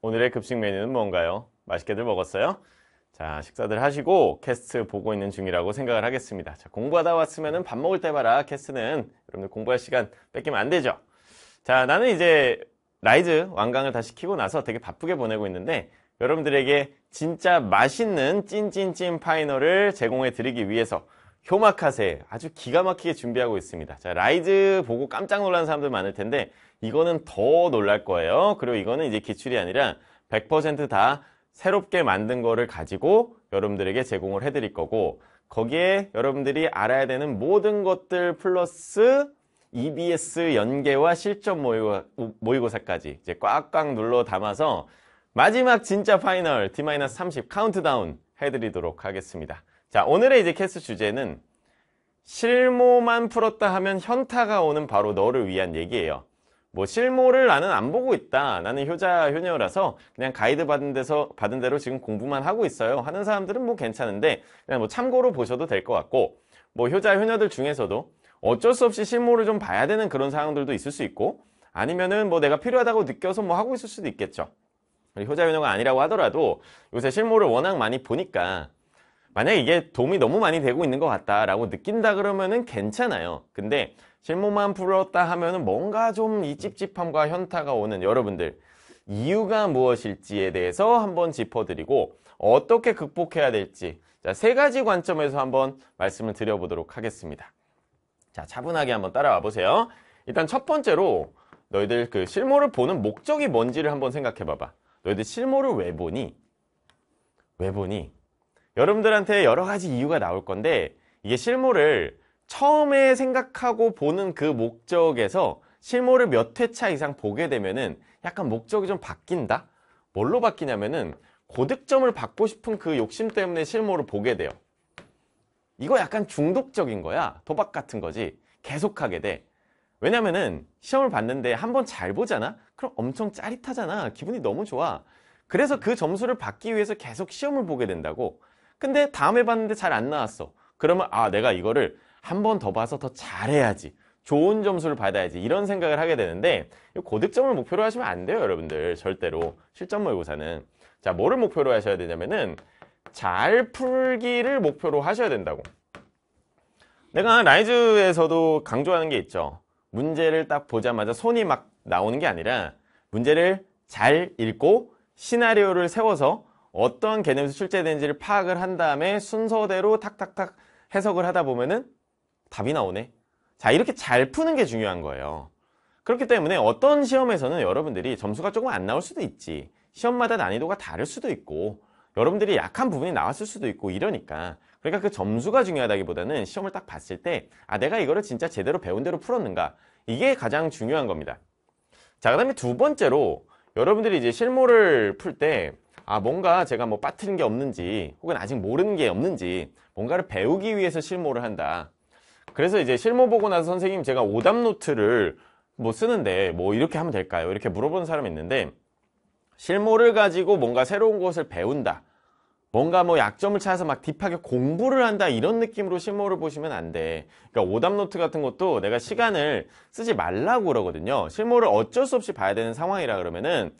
오늘의 급식 메뉴는 뭔가요? 맛있게들 먹었어요? 자, 식사들 하시고 캐스트 보고 있는 중이라고 생각을 하겠습니다. 자, 공부하다 왔으면 밥 먹을 때 봐라 캐스트는 여러분들 공부할 시간 뺏기면 안 되죠. 자, 나는 이제 라이즈 완강을 다시 키고 나서 되게 바쁘게 보내고 있는데 여러분들에게 진짜 맛있는 찐찐찐 파이널을 제공해 드리기 위해서 효마카세 아주 기가 막히게 준비하고 있습니다. 자, 라이즈 보고 깜짝 놀란 사람들 많을 텐데 이거는 더 놀랄 거예요. 그리고 이거는 이제 기출이 아니라 100%다 새롭게 만든 거를 가지고 여러분들에게 제공을 해드릴 거고 거기에 여러분들이 알아야 되는 모든 것들 플러스 EBS 연계와 실전 모의고, 사까지 이제 꽉꽉 눌러 담아서 마지막 진짜 파이널 D-30 카운트다운 해드리도록 하겠습니다. 자, 오늘의 이제 캐스 주제는 실무만 풀었다 하면 현타가 오는 바로 너를 위한 얘기예요. 뭐 실무를 나는 안 보고 있다 나는 효자 효녀라서 그냥 가이드 받은 데서 받은 대로 지금 공부만 하고 있어요 하는 사람들은 뭐 괜찮은데 그냥 뭐 참고로 보셔도 될 것 같고 뭐 효자 효녀들 중에서도 어쩔 수 없이 실무를 좀 봐야 되는 그런 상황들도 있을 수 있고 아니면은 뭐 내가 필요하다고 느껴서 뭐 하고 있을 수도 있겠죠 효자 효녀가 아니라고 하더라도 요새 실무를 워낙 많이 보니까 만약 이게 도움이 너무 많이 되고 있는 것 같다라고 느낀다 그러면은 괜찮아요 근데 실무만 풀었다 하면 뭔가 좀 이 찝찝함과 현타가 오는 여러분들 이유가 무엇일지에 대해서 한번 짚어드리고 어떻게 극복해야 될지 자, 세 가지 관점에서 한번 말씀을 드려보도록 하겠습니다. 자, 차분하게 한번 따라와 보세요. 일단 첫 번째로 너희들 그실무를 보는 목적이 뭔지를 한번 생각해 봐봐. 너희들 실무를왜 보니? 왜 보니? 여러분들한테 여러 가지 이유가 나올 건데 이게 실무를 처음에 생각하고 보는 그 목적에서 실물을 몇 회차 이상 보게 되면은 약간 목적이 좀 바뀐다? 뭘로 바뀌냐면은 고득점을 받고 싶은 그 욕심 때문에 실물을 보게 돼요. 이거 약간 중독적인 거야. 도박 같은 거지. 계속하게 돼. 왜냐면은 시험을 봤는데 한번 잘 보잖아? 그럼 엄청 짜릿하잖아. 기분이 너무 좋아. 그래서 그 점수를 받기 위해서 계속 시험을 보게 된다고. 근데 다음에 봤는데 잘 안 나왔어. 그러면 아, 내가 이거를 한번더 봐서 더 잘해야지. 좋은 점수를 받아야지 이런 생각을 하게 되는데 고득점을 목표로 하시면 안 돼요 여러분들 절대로 실전 모의고사는 자 뭐를 목표로 하셔야 되냐면은 잘 풀기를 목표로 하셔야 된다고 내가 라이즈에서도 강조하는 게 있죠 문제를 딱 보자마자 손이 막 나오는 게 아니라 문제를 잘 읽고 시나리오를 세워서 어떤 개념에서 출제되는지를 파악을 한 다음에 순서대로 탁탁탁 해석을 하다 보면은 답이 나오네. 자, 이렇게 잘 푸는 게 중요한 거예요. 그렇기 때문에 어떤 시험에서는 여러분들이 점수가 조금 안 나올 수도 있지. 시험마다 난이도가 다를 수도 있고 여러분들이 약한 부분이 나왔을 수도 있고 이러니까 그러니까 그 점수가 중요하다기보다는 시험을 딱 봤을 때 아 내가 이거를 진짜 제대로 배운 대로 풀었는가 이게 가장 중요한 겁니다 자그 다음에 두 번째로 여러분들이 이제 실무를 풀때 아 뭔가 제가 뭐 빠트린 게 없는지 혹은 아직 모르는 게 없는지 뭔가를 배우기 위해서 실무를 한다 그래서 이제 실무 보고 나서 선생님 제가 오답 노트를 뭐 쓰는데 뭐 이렇게 하면 될까요? 이렇게 물어보는 사람이 있는데 실무를 가지고 뭔가 새로운 것을 배운다. 뭔가 뭐 약점을 찾아서 막 딥하게 공부를 한다 이런 느낌으로 실무를 보시면 안 돼. 그러니까 오답 노트 같은 것도 내가 시간을 쓰지 말라고 그러거든요. 실무를 어쩔 수 없이 봐야 되는 상황이라 그러면은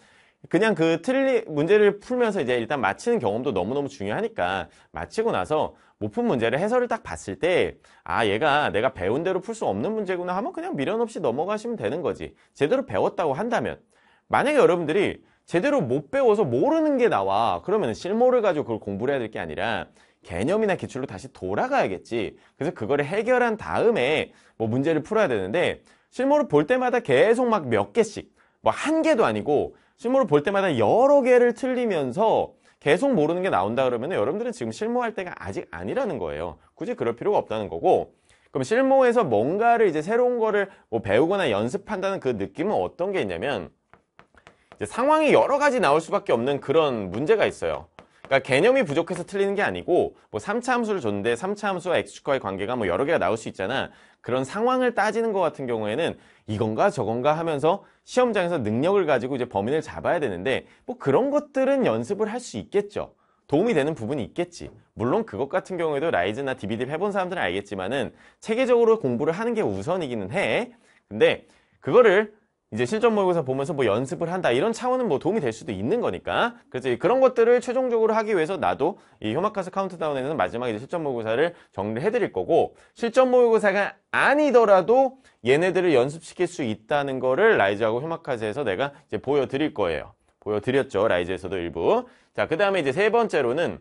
그냥 그 틀리 문제를 풀면서 이제 일단 맞히는 경험도 너무너무 중요하니까 마치고 나서 못 푼 문제를 해설을 딱 봤을 때 아 얘가 내가 배운 대로 풀 수 없는 문제구나 하면 그냥 미련 없이 넘어가시면 되는 거지 제대로 배웠다고 한다면 만약에 여러분들이 제대로 못 배워서 모르는 게 나와 그러면 실무를 가지고 그걸 공부를 해야 될 게 아니라 개념이나 기출로 다시 돌아가야겠지 그래서 그거를 해결한 다음에 뭐 문제를 풀어야 되는데 실무를 볼 때마다 계속 막 몇 개씩 뭐한 개도 아니고 실무를 볼 때마다 여러 개를 틀리면서 계속 모르는 게 나온다 그러면 여러분들은 지금 실무할 때가 아직 아니라는 거예요. 굳이 그럴 필요가 없다는 거고 그럼 실무에서 뭔가를 이제 새로운 거를 뭐 배우거나 연습한다는 그 느낌은 어떤 게 있냐면 이제 상황이 여러 가지 나올 수밖에 없는 그런 문제가 있어요. 그러니까 개념이 부족해서 틀리는 게 아니고 뭐 3차 함수를 줬는데 3차 함수와 x축과의 관계가 뭐 여러 개가 나올 수 있잖아. 그런 상황을 따지는 것 같은 경우에는 이건가 저건가 하면서 시험장에서 능력을 가지고 이제 범인을 잡아야 되는데 뭐 그런 것들은 연습을 할 수 있겠죠. 도움이 되는 부분이 있겠지. 물론 그것 같은 경우에도 라이즈나 디비딥 해본 사람들은 알겠지만은 체계적으로 공부를 하는 게 우선이기는 해. 근데 그거를 이제 실전 모의고사 보면서 뭐 연습을 한다 이런 차원은 뭐 도움이 될 수도 있는 거니까 그래서 그런 것들을 최종적으로 하기 위해서 나도 이 혐마카스 카운트다운에는 마지막에 이제 실전 모의고사를 정리를 해드릴 거고 실전 모의고사가 아니더라도 얘네들을 연습시킬 수 있다는 거를 라이즈하고 혐마카스에서 내가 이제 보여드릴 거예요 보여드렸죠 라이즈에서도 일부 자 그 다음에 이제 세 번째로는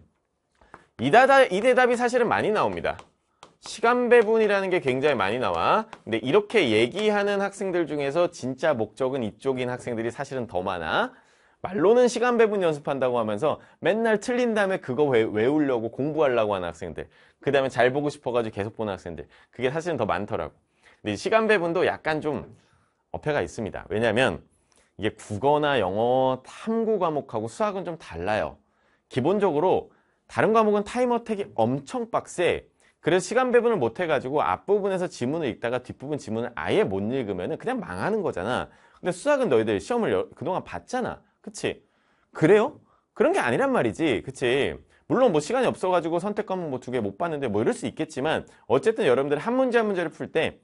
이, 다다, 이 대답이 사실은 많이 나옵니다 시간 배분이라는 게 굉장히 많이 나와 근데 이렇게 얘기하는 학생들 중에서 진짜 목적은 이쪽인 학생들이 사실은 더 많아 말로는 시간 배분 연습한다고 하면서 맨날 틀린 다음에 그거 외우려고 공부하려고 하는 학생들 그 다음에 잘 보고 싶어가지고 계속 보는 학생들 그게 사실은 더 많더라고 근데 시간 배분도 약간 좀 어폐가 있습니다 왜냐하면 이게 국어나 영어 탐구 과목하고 수학은 좀 달라요 기본적으로 다른 과목은 타임 어택이 엄청 빡세 그래서 시간 배분을 못 해가지고 앞부분에서 지문을 읽다가 뒷부분 지문을 아예 못 읽으면 그냥 망하는 거잖아. 근데 수학은 너희들 시험을 그동안 봤잖아. 그치? 그래요? 그런 게 아니란 말이지. 그치? 물론 뭐 시간이 없어가지고 선택과목 뭐두 개 못 봤는데 뭐 이럴 수 있겠지만 어쨌든 여러분들 한 문제 한 문제를 풀 때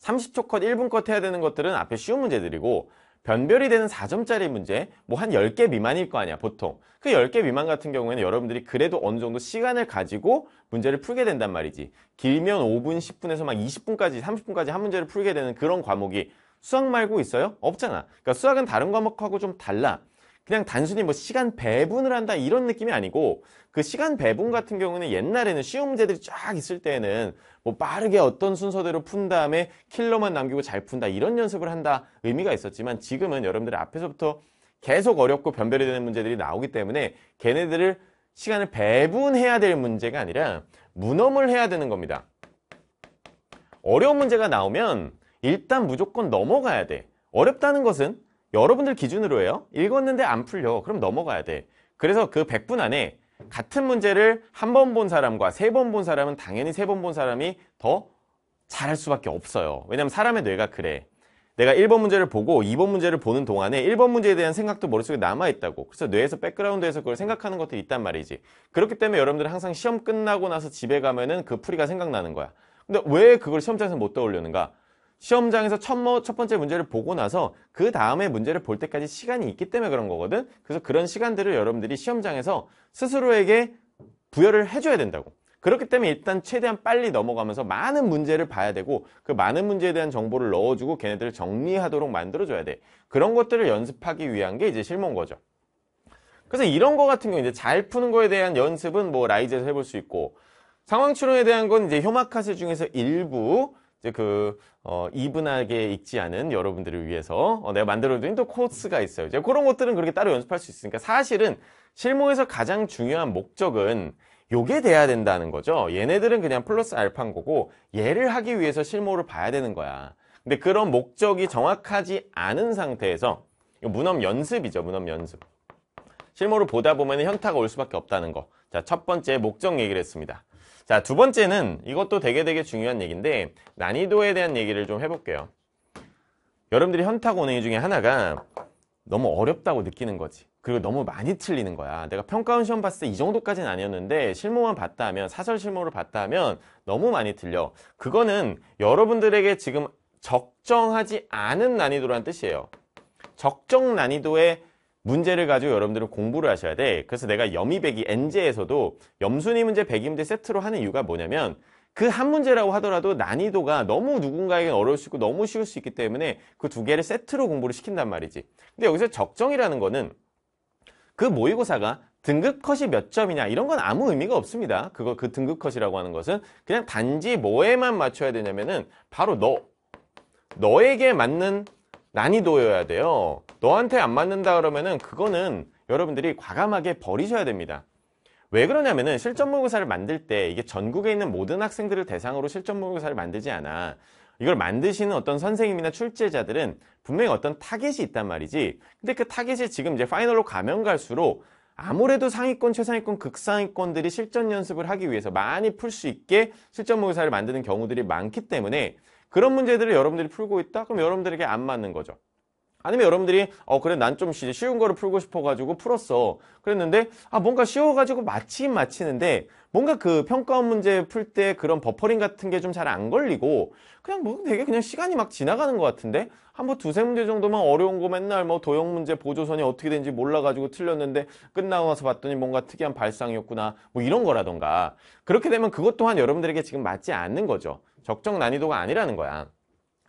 30초 컷, 1분 컷 해야 되는 것들은 앞에 쉬운 문제들이고 변별이 되는 4점짜리 문제 뭐 한 10개 미만일 거 아니야 보통 그 10개 미만 같은 경우에는 여러분들이 그래도 어느 정도 시간을 가지고 문제를 풀게 된단 말이지 길면 5분 10분에서 막 20분까지 30분까지 한 문제를 풀게 되는 그런 과목이 수학 말고 있어요? 없잖아 그러니까 수학은 다른 과목하고 좀 달라 그냥 단순히 뭐 시간 배분을 한다 이런 느낌이 아니고 그 시간 배분 같은 경우는 옛날에는 쉬운 문제들이 쫙 있을 때는 뭐 빠르게 어떤 순서대로 푼 다음에 킬러만 남기고 잘 푼다 이런 연습을 한다 의미가 있었지만 지금은 여러분들 앞에서부터 계속 어렵고 변별이 되는 문제들이 나오기 때문에 걔네들을 시간을 배분해야 될 문제가 아니라 문엄을 해야 되는 겁니다. 어려운 문제가 나오면 일단 무조건 넘어가야 돼. 어렵다는 것은 여러분들 기준으로 해요. 읽었는데 안 풀려. 그럼 넘어가야 돼. 그래서 그 100분 안에 같은 문제를 한 번 본 사람과 세 번 본 사람은 당연히 세 번 본 사람이 더 잘할 수밖에 없어요. 왜냐면 하 사람의 뇌가 그래. 내가 1번 문제를 보고 2번 문제를 보는 동안에 1번 문제에 대한 생각도 머릿속에 남아있다고. 그래서 뇌에서 백그라운드에서 그걸 생각하는 것들이 있단 말이지. 그렇기 때문에 여러분들은 항상 시험 끝나고 나서 집에 가면은 그 풀이가 생각나는 거야. 근데 왜 그걸 시험장에서 못 떠올리는가? 시험장에서 첫, 첫 번째 문제를 보고 나서 그 다음에 문제를 볼 때까지 시간이 있기 때문에 그런 거거든. 그래서 그런 시간들을 여러분들이 시험장에서 스스로에게 부여를 해줘야 된다고. 그렇기 때문에 일단 최대한 빨리 넘어가면서 많은 문제를 봐야 되고 그 많은 문제에 대한 정보를 넣어주고 걔네들을 정리하도록 만들어줘야 돼. 그런 것들을 연습하기 위한 게 이제 실무인 거죠. 그래서 이런 거 같은 경우 이제 잘 푸는 거에 대한 연습은 뭐 라이즈에서 해볼 수 있고 상황 추론에 대한 건 이제 효마카세 중에서 일부 이제 그 어, 이분하게 읽지 않은 여러분들을 위해서 어, 내가 만들어둔 또 코스가 있어요. 이제 그런 것들은 그렇게 따로 연습할 수 있으니까 사실은 실무에서 가장 중요한 목적은 요게 돼야 된다는 거죠. 얘네들은 그냥 플러스 알파인 거고 얘를 하기 위해서 실무를 봐야 되는 거야. 근데 그런 목적이 정확하지 않은 상태에서 문헌 연습이죠. 문헌 연습. 실무를 보다 보면 현타가 올 수밖에 없다는 거. 자, 첫 번째 목적 얘기를 했습니다. 자, 두 번째는 이것도 되게 되게 중요한 얘기인데 난이도에 대한 얘기를 좀 해볼게요. 여러분들이 현타 고뇌 중에 하나가 너무 어렵다고 느끼는 거지. 그리고 너무 많이 틀리는 거야. 내가 평가원 시험 봤을 때 이 정도까지는 아니었는데 실무만 봤다 하면 사설 실무를 봤다 하면 너무 많이 틀려. 그거는 여러분들에게 지금 적정하지 않은 난이도라는 뜻이에요. 적정 난이도에 문제를 가지고 여러분들은 공부를 하셔야 돼. 그래서 내가 염이 백이 엔제에서도 염순이 문제, 백기 문제 세트로 하는 이유가 뭐냐면 그 한 문제라고 하더라도 난이도가 너무 누군가에게는 어려울 수 있고 너무 쉬울 수 있기 때문에 그 두 개를 세트로 공부를 시킨단 말이지. 근데 여기서 적정이라는 거는 그 모의고사가 등급 컷이 몇 점이냐 이런 건 아무 의미가 없습니다. 그거 그 등급 컷이라고 하는 것은 그냥 단지 뭐에만 맞춰야 되냐면은 바로 너 너에게 맞는 난이도여야 돼요. 너한테 안 맞는다 그러면은 그거는 여러분들이 과감하게 버리셔야 됩니다. 왜 그러냐면은 실전 모의고사를 만들 때 이게 전국에 있는 모든 학생들을 대상으로 실전 모의고사를 만들지 않아. 이걸 만드시는 어떤 선생님이나 출제자들은 분명히 어떤 타겟이 있단 말이지. 근데 그 타겟이 지금 이제 파이널로 가면 갈수록 아무래도 상위권, 최상위권, 극상위권들이 실전 연습을 하기 위해서 많이 풀 수 있게 실전 모의사를 고 만드는 경우들이 많기 때문에 그런 문제들을 여러분들이 풀고 있다? 그럼 여러분들에게 안 맞는 거죠. 아니면 여러분들이 어 그래 난 좀 쉬운 거를 풀고 싶어가지고 풀었어 그랬는데 아 뭔가 쉬워가지고 마침 마치는데 뭔가 그 평가원 문제 풀 때 그런 버퍼링 같은 게 좀 잘 안 걸리고 그냥 뭐 되게 그냥 시간이 막 지나가는 것 같은데 한번 뭐 두세 문제 정도만 어려운 거 맨날 뭐 도형 문제 보조선이 어떻게 되는지 몰라가지고 틀렸는데 끝나고 나서 봤더니 뭔가 특이한 발상이었구나 뭐 이런 거라던가 그렇게 되면 그것 또한 여러분들에게 지금 맞지 않는 거죠 적정 난이도가 아니라는 거야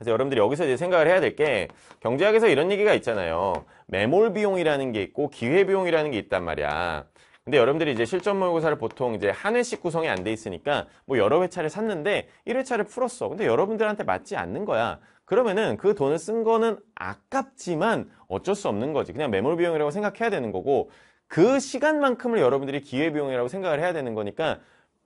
그래서 여러분들이 여기서 이제 생각을 해야 될 게 경제학에서 이런 얘기가 있잖아요. 매몰 비용이라는 게 있고 기회 비용이라는 게 있단 말이야. 근데 여러분들이 이제 실전 모의고사를 보통 이제 한 회씩 구성이 안 돼 있으니까 뭐 여러 회차를 샀는데 1회차를 풀었어. 근데 여러분들한테 맞지 않는 거야. 그러면은 그 돈을 쓴 거는 아깝지만 어쩔 수 없는 거지. 그냥 매몰 비용이라고 생각해야 되는 거고 그 시간만큼을 여러분들이 기회 비용이라고 생각을 해야 되는 거니까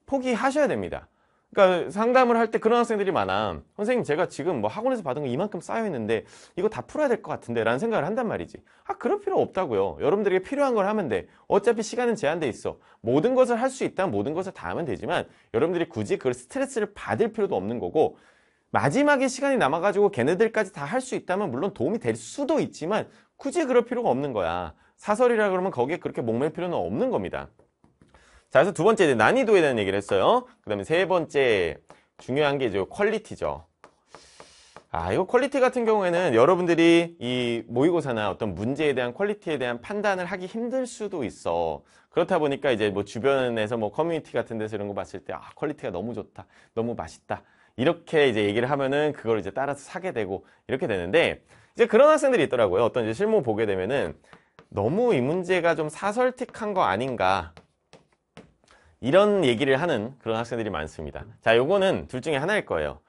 포기하셔야 됩니다. 그러니까 상담을 할 때 그런 학생들이 많아. 선생님 제가 지금 뭐 학원에서 받은 거 이만큼 쌓여 있는데 이거 다 풀어야 될 것 같은데 라는 생각을 한단 말이지. 아 그럴 필요 없다고요. 여러분들에게 필요한 걸 하면 돼. 어차피 시간은 제한돼 있어. 모든 것을 할 수 있다면 모든 것을 다 하면 되지만 여러분들이 굳이 그걸 스트레스를 받을 필요도 없는 거고 마지막에 시간이 남아가지고 걔네들까지 다 할 수 있다면 물론 도움이 될 수도 있지만 굳이 그럴 필요가 없는 거야. 사설이라 그러면 거기에 그렇게 목맬 필요는 없는 겁니다. 자, 그래서 두 번째 난이도에 대한 얘기를 했어요. 그 다음에 세 번째 중요한 게 이제 퀄리티죠. 아, 이거 퀄리티 같은 경우에는 여러분들이 이 모의고사나 어떤 문제에 대한 퀄리티에 대한 판단을 하기 힘들 수도 있어. 그렇다 보니까 이제 뭐 주변에서 뭐 커뮤니티 같은 데서 이런 거 봤을 때, 아, 퀄리티가 너무 좋다. 너무 맛있다. 이렇게 이제 얘기를 하면은 그걸 이제 따라서 사게 되고 이렇게 되는데, 이제 그런 학생들이 있더라고요. 어떤 이제 실무 보게 되면은 너무 이 문제가 좀 사설틱한 거 아닌가. 이런 얘기를 하는 그런 학생들이 많습니다 자 요거는 둘 중에 하나일 거예요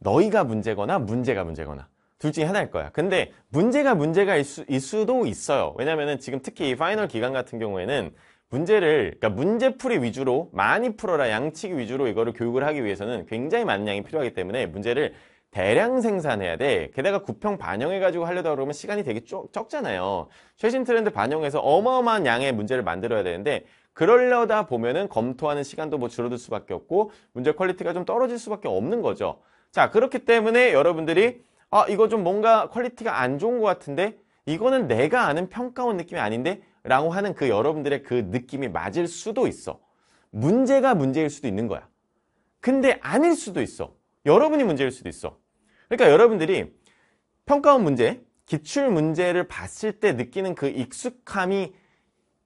너희가 문제거나 문제가 문제거나 둘 중에 하나일 거야 근데 문제가 문제가 있 수, 일 수도 있어요 왜냐면은 지금 특히 파이널 기간 같은 경우에는 문제를 그러니까 문제풀이 위주로 많이 풀어라 양치기 위주로 이거를 교육을 하기 위해서는 굉장히 많은 양이 필요하기 때문에 문제를 대량 생산해야 돼 게다가 구평 반영해가지고 하려다 그러면 시간이 되게 쪼, 적잖아요 최신 트렌드 반영해서 어마어마한 양의 문제를 만들어야 되는데 그러려다 보면은 검토하는 시간도 뭐 줄어들 수밖에 없고 문제 퀄리티가 좀 떨어질 수밖에 없는 거죠. 자, 그렇기 때문에 여러분들이 아, 이거 좀 뭔가 퀄리티가 안 좋은 것 같은데 이거는 내가 아는 평가원 느낌이 아닌데 라고 하는 그 여러분들의 그 느낌이 맞을 수도 있어. 문제가 문제일 수도 있는 거야. 근데 아닐 수도 있어. 여러분이 문제일 수도 있어. 그러니까 여러분들이 평가원 문제, 기출 문제를 봤을 때 느끼는 그 익숙함이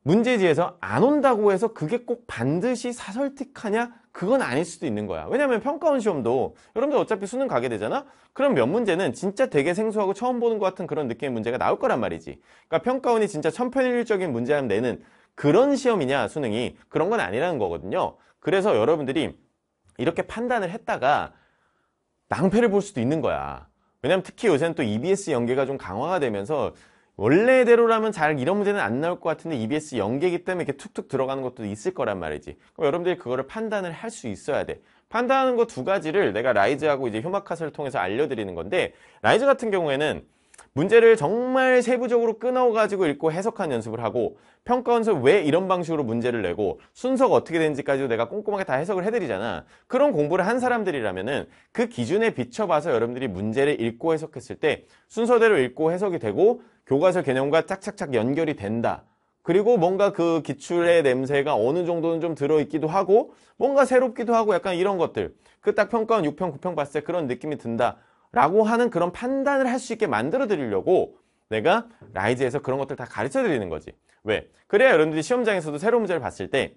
문제지에서 안 온다고 해서 그게 꼭 반드시 사설틱하냐? 그건 아닐 수도 있는 거야. 왜냐면 하 평가원 시험도 여러분들 어차피 수능 가게 되잖아? 그럼 몇 문제는 진짜 되게 생소하고 처음 보는 것 같은 그런 느낌의 문제가 나올 거란 말이지. 그러니까 평가원이 진짜 천편일률적인 문제함 내는 그런 시험이냐 수능이 그런 건 아니라는 거거든요. 그래서 여러분들이 이렇게 판단을 했다가 낭패를 볼 수도 있는 거야. 왜냐면 특히 요새는 또 EBS 연계가 좀 강화가 되면서 원래대로라면 잘 이런 문제는 안 나올 것 같은데 EBS 연계기 때문에 이렇게 툭툭 들어가는 것도 있을 거란 말이지. 그럼 여러분들이 그거를 판단을 할 수 있어야 돼. 판단하는 거 두 가지를 내가 라이즈하고 이제 휴마카스를 통해서 알려드리는 건데 라이즈 같은 경우에는 문제를 정말 세부적으로 끊어가지고 읽고 해석한 연습을 하고 평가 원서왜 이런 방식으로 문제를 내고 순서가 어떻게 되는지까지도 내가 꼼꼼하게 다 해석을 해드리잖아 그런 공부를 한 사람들이라면 은그 기준에 비춰봐서 여러분들이 문제를 읽고 해석했을 때 순서대로 읽고 해석이 되고 교과서 개념과 짝짝짝 연결이 된다 그리고 뭔가 그 기출의 냄새가 어느 정도는 좀 들어있기도 하고 뭔가 새롭기도 하고 약간 이런 것들 그 딱 평가원 6평 9평 봤을 때 그런 느낌이 든다 라고 하는 그런 판단을 할 수 있게 만들어 드리려고 내가 라이즈에서 그런 것들 다 가르쳐 드리는 거지 왜? 그래야 여러분들이 시험장에서도 새로운 문제를 봤을 때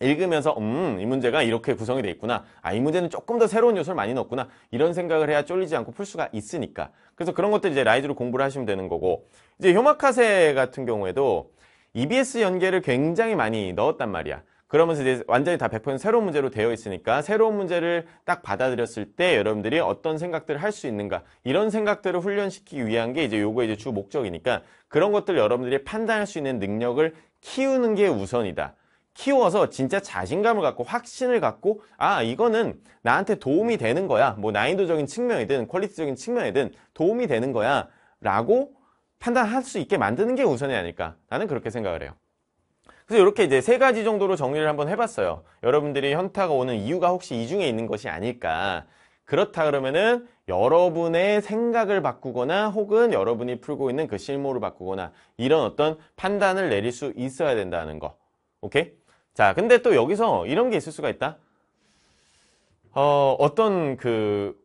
읽으면서 음 이 문제가 이렇게 구성이 돼 있구나 아 이 문제는 조금 더 새로운 요소를 많이 넣었구나 이런 생각을 해야 쫄리지 않고 풀 수가 있으니까 그래서 그런 것들 이제 라이즈로 공부를 하시면 되는 거고 이제 효마카세 같은 경우에도 EBS 연계를 굉장히 많이 넣었단 말이야 그러면서 이제 완전히 다 100% 새로운 문제로 되어 있으니까 새로운 문제를 딱 받아들였을 때 여러분들이 어떤 생각들을 할 수 있는가 이런 생각들을 훈련시키기 위한 게 이제 요거 이제 주 목적이니까 그런 것들 여러분들이 판단할 수 있는 능력을 키우는 게 우선이다. 키워서 진짜 자신감을 갖고 확신을 갖고 아 이거는 나한테 도움이 되는 거야 뭐 난이도적인 측면이든 퀄리티적인 측면이든 도움이 되는 거야 라고 판단할 수 있게 만드는 게 우선이 아닐까 나는 그렇게 생각을 해요 그래서 이렇게 이제 세 가지 정도로 정리를 한번 해봤어요. 여러분들이 현타가 오는 이유가 혹시 이 중에 있는 것이 아닐까. 그렇다 그러면은 여러분의 생각을 바꾸거나 혹은 여러분이 풀고 있는 그 실무를 바꾸거나 이런 어떤 판단을 내릴 수 있어야 된다는 거. 오케이? 자, 근데 또 여기서 이런 게 있을 수가 있다. 어, 어떤 그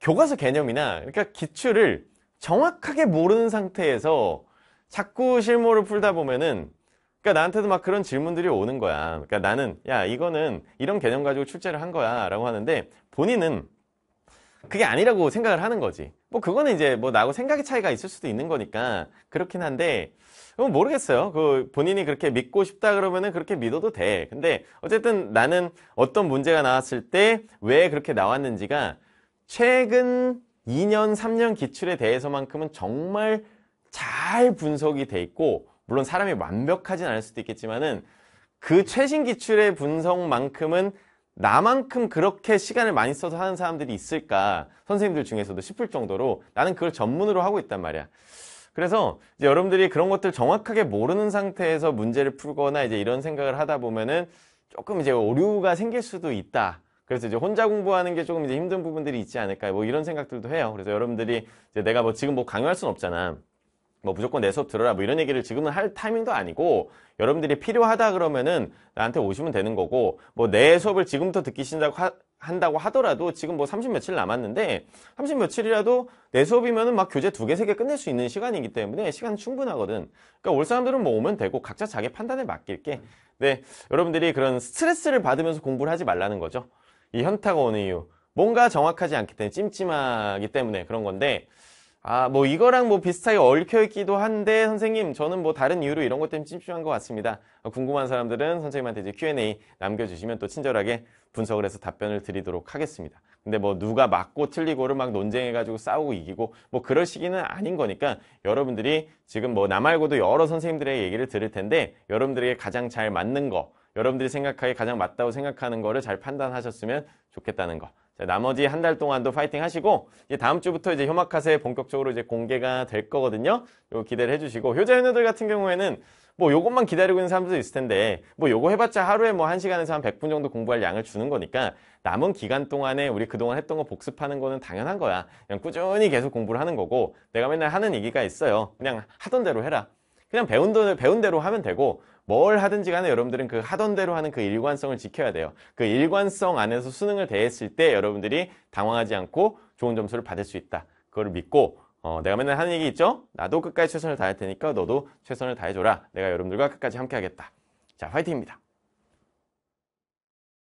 교과서 개념이나 그러니까 기출을 정확하게 모르는 상태에서 자꾸 실무를 풀다 보면은 그러니까 나한테도 막 그런 질문들이 오는 거야. 그러니까 나는 야 이거는 이런 개념 가지고 출제를 한 거야라고 하는데 본인은 그게 아니라고 생각을 하는 거지. 뭐 그거는 이제 뭐 나하고 생각의 차이가 있을 수도 있는 거니까 그렇긴 한데 어, 모르겠어요. 그 본인이 그렇게 믿고 싶다 그러면은 그렇게 믿어도 돼. 근데 어쨌든 나는 어떤 문제가 나왔을 때 왜 그렇게 나왔는지가 최근 2년 3년 기출에 대해서만큼은 정말 잘 분석이 돼 있고 물론 사람이 완벽하진 않을 수도 있겠지만은 그 최신 기출의 분석만큼은 나만큼 그렇게 시간을 많이 써서 하는 사람들이 있을까 선생님들 중에서도 싶을 정도로 나는 그걸 전문으로 하고 있단 말이야 그래서 이제 여러분들이 그런 것들 정확하게 모르는 상태에서 문제를 풀거나 이제 이런 생각을 하다 보면은 조금 이제 오류가 생길 수도 있다 그래서 이제 혼자 공부하는 게 조금 이제 힘든 부분들이 있지 않을까 뭐 이런 생각들도 해요 그래서 여러분들이 이제 내가 뭐 지금 뭐 강요할 순 없잖아 뭐 무조건 내 수업 들어라 뭐 이런 얘기를 지금은 할 타이밍도 아니고 여러분들이 필요하다 그러면은 나한테 오시면 되는 거고 뭐 내 수업을 지금부터 듣기 신다고 하, 한다고 하더라도 지금 뭐30 며칠 남았는데 30 며칠이라도 내 수업이면은 막 교재 두 개, 세 개 끝낼 수 있는 시간이기 때문에 시간 충분하거든. 그러니까 올 사람들은 뭐 오면 되고 각자 자기 판단에 맡길게. 네. 여러분들이 그런 스트레스를 받으면서 공부를 하지 말라는 거죠. 이 현타가 오는 이유. 뭔가 정확하지 않기 때문에 찜찜하기 때문에 그런 건데 아, 뭐 이거랑 뭐 비슷하게 얽혀있기도 한데 선생님 저는 뭐 다른 이유로 이런 것 때문에 찜찜한 것 같습니다. 궁금한 사람들은 선생님한테 이제 Q&A 남겨주시면 또 친절하게 분석을 해서 답변을 드리도록 하겠습니다. 근데 뭐 누가 맞고 틀리고를 막 논쟁해가지고 싸우고 이기고 뭐 그럴 시기는 아닌 거니까 여러분들이 지금 뭐 나 말고도 여러 선생님들의 얘기를 들을 텐데 여러분들에게 가장 잘 맞는 거 여러분들이 생각하기에 가장 맞다고 생각하는 거를 잘 판단하셨으면 좋겠다는 거. 네, 나머지 한 달 동안도 파이팅 하시고 이제 다음 주부터 이제 효마카세 본격적으로 이제 공개가 될 거거든요. 요 기대를 해주시고 효자 효녀들 같은 경우에는 뭐 요것만 기다리고 있는 사람도 있을 텐데 뭐 요거 해봤자 하루에 뭐1시간에서한 100분 정도 공부할 양을 주는 거니까 남은 기간 동안에 우리 그동안 했던 거 복습하는 거는 당연한 거야. 그냥 꾸준히 계속 공부를 하는 거고 내가 맨날 하는 얘기가 있어요. 그냥 하던 대로 해라. 그냥 배운, 배운 대로 하면 되고 뭘 하든지 간에 여러분들은 그 하던 대로 하는 그 일관성을 지켜야 돼요. 그 일관성 안에서 수능을 대했을 때 여러분들이 당황하지 않고 좋은 점수를 받을 수 있다. 그걸 믿고 어, 내가 맨날 하는 얘기 있죠? 나도 끝까지 최선을 다할 테니까 너도 최선을 다해줘라. 내가 여러분들과 끝까지 함께하겠다. 자, 화이팅입니다.